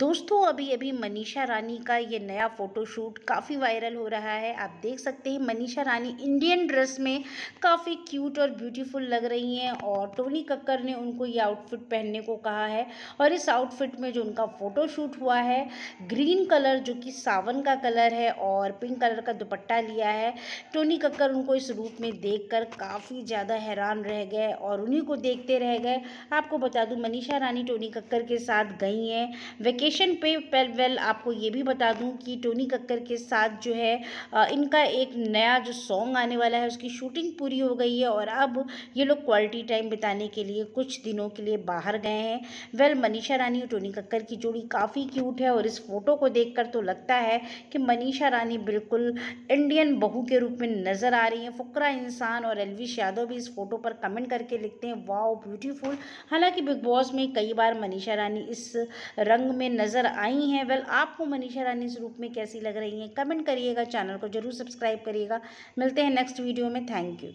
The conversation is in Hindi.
दोस्तों अभी अभी मनीषा रानी का ये नया फ़ोटोशूट काफ़ी वायरल हो रहा है आप देख सकते हैं मनीषा रानी इंडियन ड्रेस में काफ़ी क्यूट और ब्यूटीफुल लग रही हैं और टोनी कक्कर ने उनको ये आउटफिट पहनने को कहा है और इस आउटफिट में जो उनका फ़ोटोशूट हुआ है ग्रीन कलर जो कि सावन का कलर है और पिंक कलर का दुपट्टा लिया है टोनी कक्कर उनको इस रूप में देख कर काफ़ी ज़्यादा हैरान रह गए और उन्हीं को देखते रह गए आपको बता दूँ मनीषा रानी टोनी कक्कर के साथ गई हैं वेकेशन पे वेल आपको ये भी बता दूं कि टोनी कक्कर के साथ जो है इनका एक नया जो सॉन्ग आने वाला है उसकी शूटिंग पूरी हो गई है और अब ये लोग क्वालिटी टाइम बिताने के लिए कुछ दिनों के लिए बाहर गए हैं वेल मनीषा रानी और टोनी कक्कर की जोड़ी काफ़ी क्यूट है और इस फोटो को देख तो लगता है कि मनीषा रानी बिल्कुल इंडियन बहू के रूप में नज़र आ रही हैं फकररा इंसान और एलविश यादव भी इस फोटो पर कमेंट करके लिखते हैं वाओ ब्यूटीफुल हालांकि बिग बॉस में कई बार मनीषा रानी इस रंग में नज़र आई हैं वेल आपको मनीषा रानी इस रूप में कैसी लग रही हैं कमेंट करिएगा चैनल को जरूर सब्सक्राइब करिएगा मिलते हैं नेक्स्ट वीडियो में थैंक यू